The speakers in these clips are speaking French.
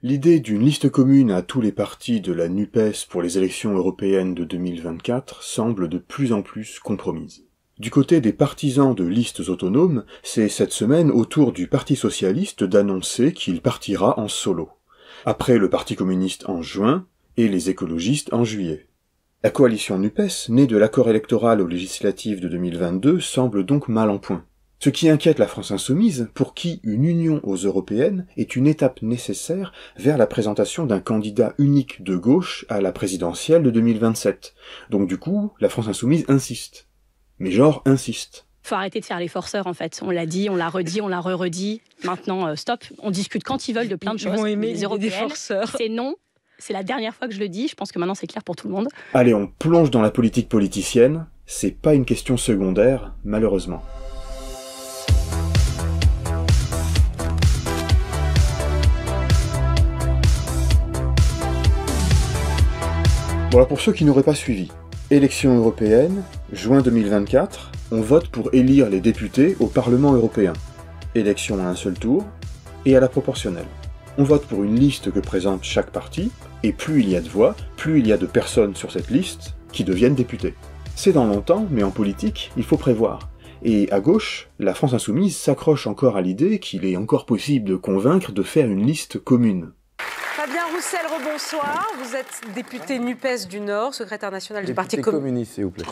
L'idée d'une liste commune à tous les partis de la NUPES pour les élections européennes de 2024 semble de plus en plus compromise. Du côté des partisans de listes autonomes, c'est cette semaine au tour du Parti socialiste d'annoncer qu'il partira en solo, après le Parti communiste en juin et les écologistes en juillet. La coalition NUPES, née de l'accord électoral aux législatives de 2022, semble donc mal en point. Ce qui inquiète la France insoumise, pour qui une union aux européennes est une étape nécessaire vers la présentation d'un candidat unique de gauche à la présidentielle de 2027. Donc du coup, la France insoumise insiste. Mais genre insiste. Faut arrêter de faire les forceurs en fait. On l'a dit, on l'a redit, on l'a re-redit. Maintenant, euh, stop. On discute quand ils veulent de plein de choses. Ils vont aimer les européennes, C'est non. C'est la dernière fois que je le dis. Je pense que maintenant c'est clair pour tout le monde. Allez, on plonge dans la politique politicienne. C'est pas une question secondaire, malheureusement. Voilà pour ceux qui n'auraient pas suivi. Élection européenne, juin 2024, on vote pour élire les députés au Parlement européen. Élection à un seul tour et à la proportionnelle. On vote pour une liste que présente chaque parti, et plus il y a de voix, plus il y a de personnes sur cette liste qui deviennent députés. C'est dans longtemps, mais en politique, il faut prévoir. Et à gauche, la France insoumise s'accroche encore à l'idée qu'il est encore possible de convaincre de faire une liste commune. Fabien Roussel, rebonsoir. Vous êtes député NUPES du Nord, secrétaire national du Parti communiste. s'il vous plaît.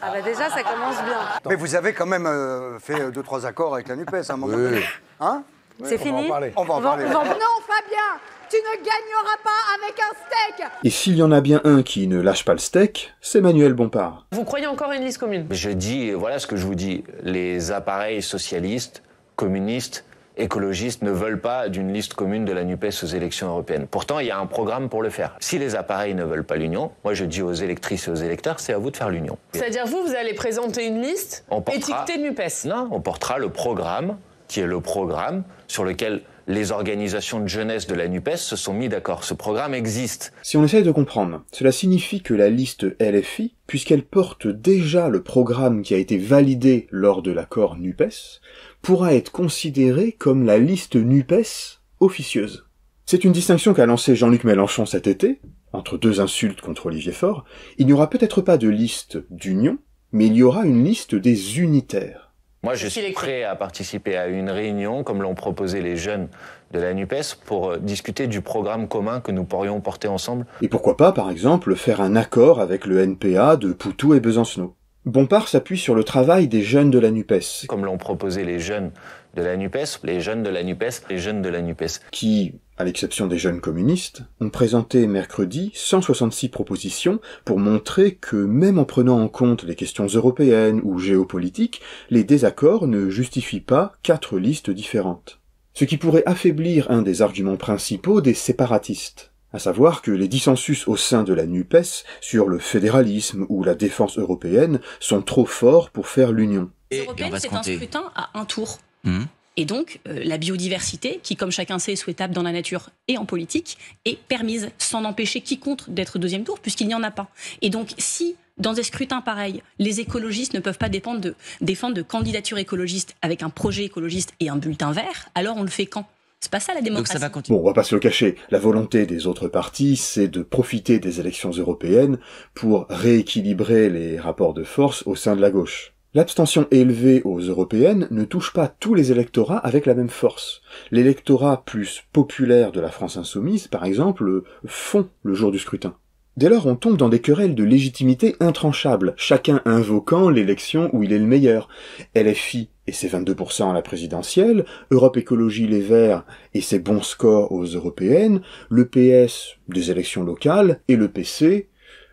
Ah bah déjà, ça commence bien. Mais vous avez quand même euh, fait euh, deux, trois accords avec la NUPES à un moment donné. Hein C'est fini On va en parler. Non, Fabien, tu ne gagneras pas avec un steak Et s'il y en a bien un qui ne lâche pas le steak, c'est Manuel Bompard. Vous croyez encore une liste commune Je dis, voilà ce que je vous dis, les appareils socialistes, communistes, écologistes ne veulent pas d'une liste commune de la NUPES aux élections européennes. Pourtant, il y a un programme pour le faire. Si les appareils ne veulent pas l'union, moi je dis aux électrices et aux électeurs, c'est à vous de faire l'union. C'est-à-dire vous, vous allez présenter une liste on de étiquetée NUPES Non, on portera le programme qui est le programme sur lequel les organisations de jeunesse de la NUPES se sont mis d'accord. Ce programme existe. Si on essaye de comprendre, cela signifie que la liste LFI, puisqu'elle porte déjà le programme qui a été validé lors de l'accord NUPES, pourra être considérée comme la liste NUPES officieuse. C'est une distinction qu'a lancée Jean-Luc Mélenchon cet été, entre deux insultes contre Olivier Faure. Il n'y aura peut-être pas de liste d'union, mais il y aura une liste des unitaires. Moi, je suis prêt à participer à une réunion, comme l'ont proposé les jeunes de la NUPES, pour euh, discuter du programme commun que nous pourrions porter ensemble. Et pourquoi pas, par exemple, faire un accord avec le NPA de Poutou et Besancenot Bompard s'appuie sur le travail des jeunes de la NUPES. Comme l'ont proposé les jeunes de la NUPES, les jeunes de la NUPES, les jeunes de la NUPES. Qui, à l'exception des jeunes communistes, ont présenté mercredi 166 propositions pour montrer que même en prenant en compte les questions européennes ou géopolitiques, les désaccords ne justifient pas quatre listes différentes. Ce qui pourrait affaiblir un des arguments principaux des séparatistes à savoir que les dissensus au sein de la NUPES sur le fédéralisme ou la défense européenne sont trop forts pour faire l'union. Et, on à un tour. Mhm. Et donc, euh, la biodiversité, qui, comme chacun sait, est souhaitable dans la nature et en politique, est permise, sans empêcher quiconque d'être deuxième tour, puisqu'il n'y en a pas. Et donc, si dans des scrutins pareils, les écologistes ne peuvent pas défendre de candidature écologiste avec un projet écologiste et un bulletin vert, alors on le fait quand c'est pas ça la démocratie. Bon, on va pas se le cacher. La volonté des autres partis, c'est de profiter des élections européennes pour rééquilibrer les rapports de force au sein de la gauche. L'abstention élevée aux européennes ne touche pas tous les électorats avec la même force. L'électorat plus populaire de la France insoumise, par exemple, fond le jour du scrutin. Dès lors, on tombe dans des querelles de légitimité intranchables, chacun invoquant l'élection où il est le meilleur. LFI et ses 22% à la présidentielle, Europe Écologie Les Verts et ses bons scores aux européennes, le PS des élections locales et le PC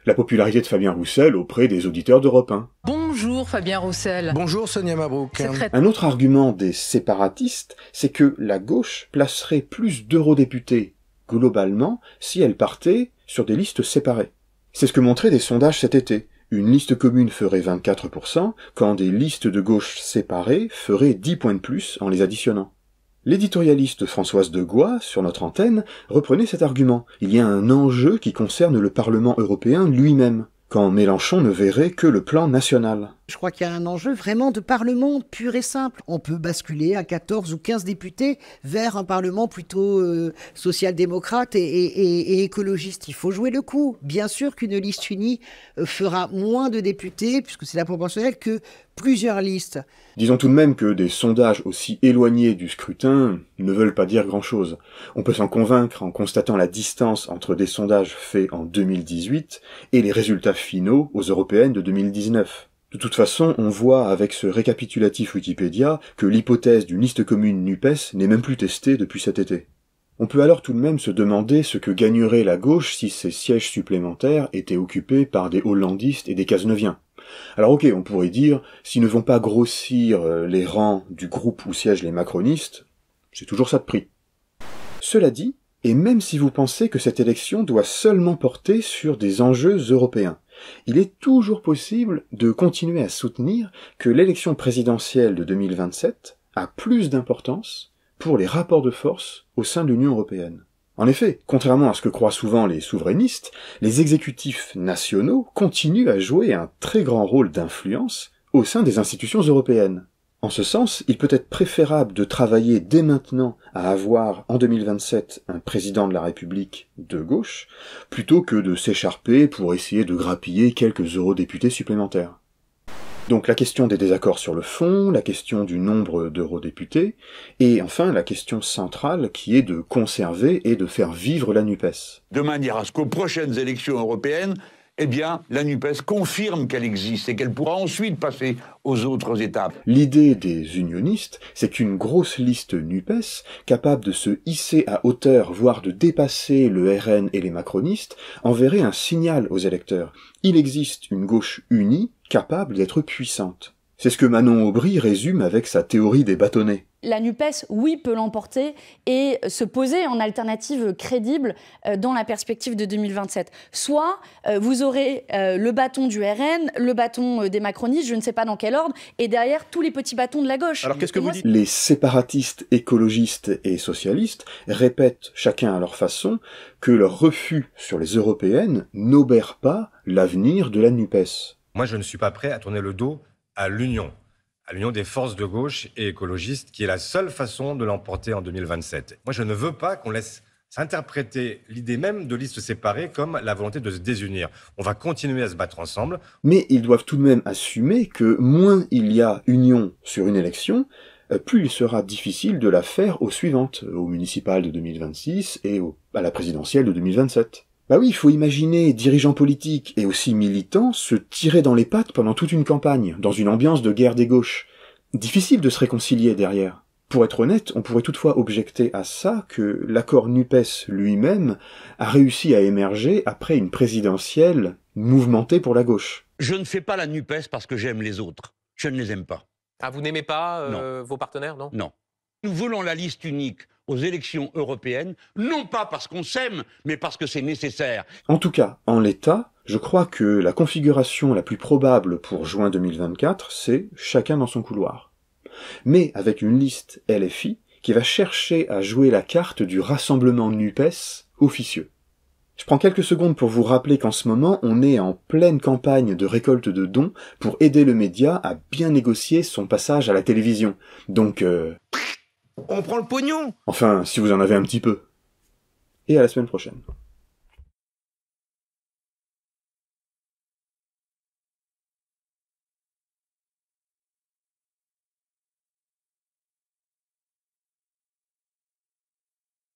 la popularité de Fabien Roussel auprès des auditeurs d'Europe 1. Bonjour Fabien Roussel. Bonjour Sonia Mabrouk. Un autre argument des séparatistes, c'est que la gauche placerait plus d'eurodéputés globalement si elle partait sur des listes séparées. C'est ce que montraient des sondages cet été. Une liste commune ferait 24%, quand des listes de gauche séparées feraient 10 points de plus en les additionnant. L'éditorialiste Françoise de Goy, sur notre antenne, reprenait cet argument. Il y a un enjeu qui concerne le Parlement européen lui-même quand Mélenchon ne verrait que le plan national. Je crois qu'il y a un enjeu vraiment de parlement pur et simple. On peut basculer à 14 ou 15 députés vers un parlement plutôt euh, social-démocrate et, écologiste. Il faut jouer le coup. Bien sûr qu'une liste unie euh, fera moins de députés, puisque c'est la proportionnelle, que plusieurs listes. Disons tout de même que des sondages aussi éloignés du scrutin ne veulent pas dire grand-chose. On peut s'en convaincre en constatant la distance entre des sondages faits en 2018 et les résultats finaux aux européennes de 2019. De toute façon, on voit avec ce récapitulatif Wikipédia que l'hypothèse d'une liste commune NUPES n'est même plus testée depuis cet été. On peut alors tout de même se demander ce que gagnerait la gauche si ces sièges supplémentaires étaient occupés par des hollandistes et des caseneviens. Alors ok, on pourrait dire, s'ils ne vont pas grossir euh, les rangs du groupe où siègent les macronistes, c'est toujours ça de prix. Cela dit, et même si vous pensez que cette élection doit seulement porter sur des enjeux européens, il est toujours possible de continuer à soutenir que l'élection présidentielle de 2027 a plus d'importance pour les rapports de force au sein de l'Union européenne. En effet, contrairement à ce que croient souvent les souverainistes, les exécutifs nationaux continuent à jouer un très grand rôle d'influence au sein des institutions européennes. En ce sens, il peut être préférable de travailler dès maintenant à avoir en 2027 un président de la République de gauche, plutôt que de s'écharper pour essayer de grappiller quelques eurodéputés supplémentaires. Donc la question des désaccords sur le fond, la question du nombre d'eurodéputés, et enfin la question centrale qui est de conserver et de faire vivre la NUPES. De manière à ce qu'aux prochaines élections européennes, eh bien, la NUPES confirme qu'elle existe et qu'elle pourra ensuite passer aux autres étapes. L'idée des unionistes, c'est qu'une grosse liste NUPES, capable de se hisser à hauteur, voire de dépasser le RN et les macronistes, enverrait un signal aux électeurs. Il existe une gauche unie, capable d'être puissante. C'est ce que Manon Aubry résume avec sa théorie des bâtonnets. La NUPES, oui, peut l'emporter et se poser en alternative crédible euh, dans la perspective de 2027. Soit euh, vous aurez euh, le bâton du RN, le bâton des macronistes, je ne sais pas dans quel ordre, et derrière tous les petits bâtons de la gauche. Alors qu'est-ce que vous dites Les séparatistes, écologistes et socialistes répètent chacun à leur façon que leur refus sur les européennes n'obère pas l'avenir de la NUPES. Moi, je ne suis pas prêt à tourner le dos à l'union, à l'union des forces de gauche et écologistes, qui est la seule façon de l'emporter en 2027. Moi, je ne veux pas qu'on laisse s'interpréter l'idée même de listes séparées comme la volonté de se désunir. On va continuer à se battre ensemble. Mais ils doivent tout de même assumer que moins il y a union sur une élection, euh, plus il sera difficile de la faire aux suivantes, aux municipales de 2026 et à la présidentielle de 2027. Bah oui, il faut imaginer dirigeants politiques et aussi militants se tirer dans les pattes pendant toute une campagne, dans une ambiance de guerre des gauches. Difficile de se réconcilier derrière. Pour être honnête, on pourrait toutefois objecter à ça que l'accord NUPES lui-même a réussi à émerger après une présidentielle mouvementée pour la gauche. Je ne fais pas la NUPES parce que j'aime les autres. Je ne les aime pas. Ah, vous n'aimez pas euh, vos partenaires, non Non. Nous voulons la liste unique aux élections européennes, non pas parce qu'on s'aime, mais parce que c'est nécessaire. En tout cas, en l'état, je crois que la configuration la plus probable pour juin 2024, c'est chacun dans son couloir. Mais avec une liste LFI qui va chercher à jouer la carte du rassemblement NUPES officieux. Je prends quelques secondes pour vous rappeler qu'en ce moment, on est en pleine campagne de récolte de dons pour aider le média à bien négocier son passage à la télévision. Donc, euh, on prend le pognon Enfin, si vous en avez un petit peu. Et à la semaine prochaine.